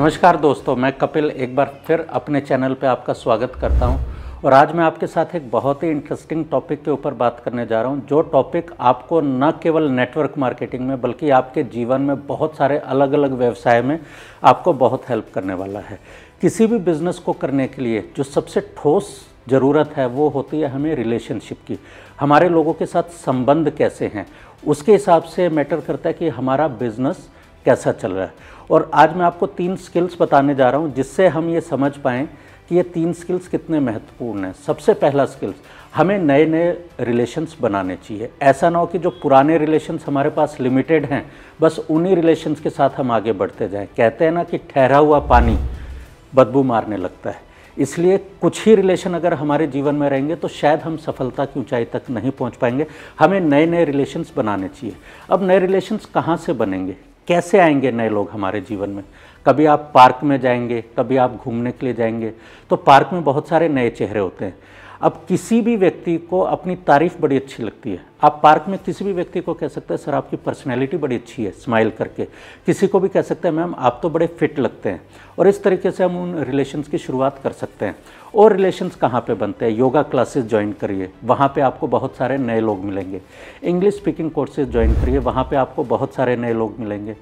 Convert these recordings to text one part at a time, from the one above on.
नमस्कार दोस्तों मैं कपिल एक बार फिर अपने चैनल पे आपका स्वागत करता हूँ और आज मैं आपके साथ एक बहुत ही इंटरेस्टिंग टॉपिक के ऊपर बात करने जा रहा हूँ जो टॉपिक आपको न केवल नेटवर्क मार्केटिंग में बल्कि आपके जीवन में बहुत सारे अलग अलग व्यवसाय में आपको बहुत हेल्प करने वाला है किसी भी बिज़नेस को करने के लिए जो सबसे ठोस ज़रूरत है वो होती है हमें रिलेशनशिप की हमारे लोगों के साथ संबंध कैसे हैं उसके हिसाब से मैटर करता है कि हमारा बिज़नेस कैसा चल रहा है और आज मैं आपको तीन स्किल्स बताने जा रहा हूँ जिससे हम ये समझ पाएँ कि ये तीन स्किल्स कितने महत्वपूर्ण हैं सबसे पहला स्किल्स हमें नए नए रिलेशन्स बनाने चाहिए ऐसा ना हो कि जो पुराने रिलेशन्स हमारे पास लिमिटेड हैं बस उन्हीं रिलेशन्स के साथ हम आगे बढ़ते जाएं कहते हैं ना कि ठहरा हुआ पानी बदबू मारने लगता है इसलिए कुछ ही रिलेशन अगर हमारे जीवन में रहेंगे तो शायद हम सफलता की ऊंचाई तक नहीं पहुंच पाएंगे हमें नए नए रिलेशन्स बनाने चाहिए अब नए रिलेशन्स कहाँ से बनेंगे कैसे आएंगे नए लोग हमारे जीवन में कभी आप पार्क में जाएंगे कभी आप घूमने के लिए जाएंगे तो पार्क में बहुत सारे नए चेहरे होते हैं अब किसी भी व्यक्ति को अपनी तारीफ बड़ी अच्छी लगती है आप पार्क में किसी भी व्यक्ति को कह सकते हैं सर आपकी पर्सनैलिटी बड़ी अच्छी है स्माइल करके किसी को भी कह सकते हैं मैम आप तो बड़े फिट लगते हैं और इस तरीके से हम उन रिलेशंस की शुरुआत कर सकते हैं और रिलेशंस कहाँ पे बनते हैं योगा क्लासेस ज्वाइन करिए वहाँ पे आपको बहुत सारे नए लोग मिलेंगे इंग्लिश स्पीकिंग कोर्सेज ज्वाइन करिए वहाँ पे आपको बहुत सारे नए लोग मिलेंगे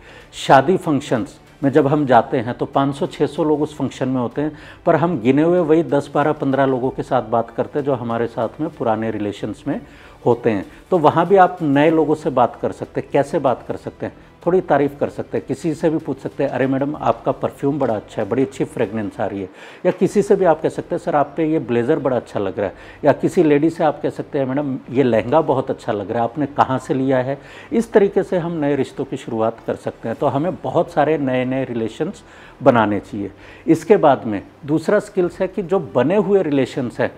शादी फंक्शंस में जब हम जाते हैं तो 500-600 लोग उस फंक्शन में होते हैं पर हम गिने हुए वही 10-12-15 लोगों के साथ बात करते हैं जो हमारे साथ में पुराने रिलेशन्स में होते हैं तो वहाँ भी आप नए लोगों से बात कर सकते हैं कैसे बात कर सकते हैं थोड़ी तारीफ़ कर सकते हैं किसी से भी पूछ सकते हैं अरे मैडम आपका परफ्यूम बड़ा अच्छा है बड़ी अच्छी फ्रेगनेंस आ रही है या किसी से भी आप कह सकते हैं सर आप पे ये ब्लेज़र बड़ा अच्छा लग रहा है या किसी लेडी से आप कह सकते हैं मैडम ये लहंगा बहुत अच्छा लग रहा है आपने कहाँ से लिया है इस तरीके से हम नए रिश्तों की शुरुआत कर सकते हैं तो हमें बहुत सारे नए नए रिलेशन्स बनाने चाहिए इसके बाद में दूसरा स्किल्स है कि जो बने हुए रिलेशन्स हैं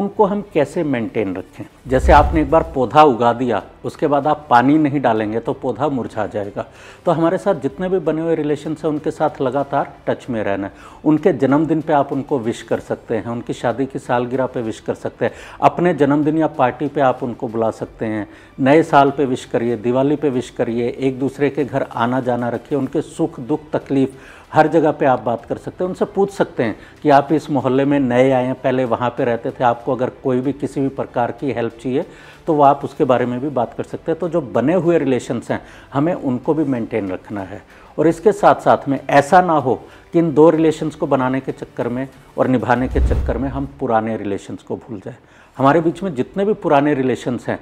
उनको हम कैसे मेंटेन रखें जैसे आपने एक बार पौधा उगा दिया उसके बाद आप पानी नहीं डालेंगे तो पौधा मुरझा जाएगा तो हमारे साथ जितने भी बने हुए रिलेशन हैं उनके साथ लगातार टच में रहना है उनके जन्मदिन पे आप उनको विश कर सकते हैं उनकी शादी की सालगिरह पे विश कर सकते हैं अपने जन्मदिन या पार्टी पे आप उनको बुला सकते हैं नए साल पे विश करिए दिवाली पे विश करिए एक दूसरे के घर आना जाना रखिए उनके सुख दुख तकलीफ़ हर जगह पे आप बात कर सकते हैं उनसे पूछ सकते हैं कि आप इस मोहल्ले में नए आए हैं पहले वहाँ पे रहते थे आपको अगर कोई भी किसी भी प्रकार की हेल्प चाहिए तो वो आप उसके बारे में भी बात कर सकते हैं तो जो बने हुए रिलेशन्स हैं हमें उनको भी मेंटेन रखना है और इसके साथ साथ में ऐसा ना हो कि इन दो रिलेशंस को बनाने के चक्कर में और निभाने के चक्कर में हम पुराने रिलेशंस को भूल जाए हमारे बीच में जितने भी पुराने रिलेशंस हैं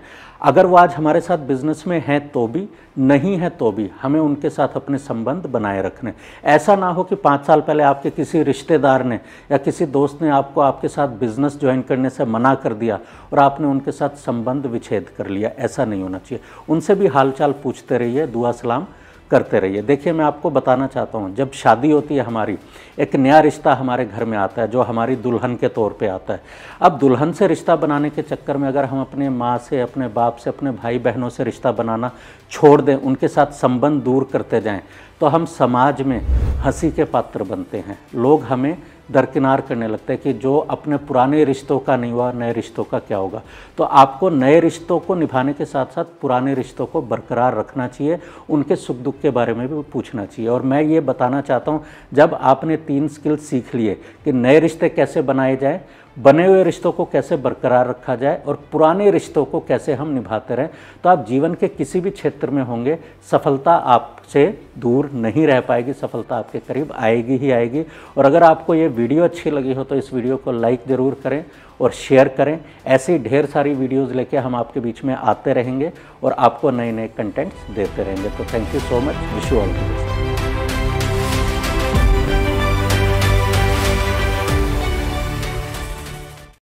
अगर वो आज हमारे साथ बिजनेस में हैं तो भी नहीं है तो भी हमें उनके साथ अपने संबंध बनाए रखने ऐसा ना हो कि पाँच साल पहले आपके किसी रिश्तेदार ने या किसी दोस्त ने आपको आपके साथ बिजनेस ज्वाइन करने से मना कर दिया और आपने उनके साथ संबंध विच्छेद कर लिया ऐसा नहीं होना चाहिए उनसे भी हालचाल पूछते रहिए दुआ सलाम करते रहिए देखिए मैं आपको बताना चाहता हूँ जब शादी होती है हमारी एक नया रिश्ता हमारे घर में आता है जो हमारी दुल्हन के तौर पे आता है अब दुल्हन से रिश्ता बनाने के चक्कर में अगर हम अपने माँ से अपने बाप से अपने भाई बहनों से रिश्ता बनाना छोड़ दें उनके साथ संबंध दूर करते जाएँ तो हम समाज में हंसी के पात्र बनते हैं लोग हमें दरकिनार करने लगते हैं कि जो अपने पुराने रिश्तों का नहीं हुआ नए रिश्तों का क्या होगा तो आपको नए रिश्तों को निभाने के साथ साथ पुराने रिश्तों को बरकरार रखना चाहिए उनके सुख दुख के बारे में भी पूछना चाहिए और मैं ये बताना चाहता हूँ जब आपने तीन स्किल सीख लिए कि नए रिश्ते कैसे बनाए जाएँ बने हुए रिश्तों को कैसे बरकरार रखा जाए और पुराने रिश्तों को कैसे हम निभाते रहें तो आप जीवन के किसी भी क्षेत्र में होंगे सफलता आपसे दूर नहीं रह पाएगी सफलता आपके करीब आएगी ही आएगी और अगर आपको ये वीडियो अच्छी लगी हो तो इस वीडियो को लाइक ज़रूर करें और शेयर करें ऐसी ढेर सारी वीडियोज़ लेके हम आपके बीच में आते रहेंगे और आपको नए नए कंटेंट्स देते रहेंगे तो thank you so much wish you all the best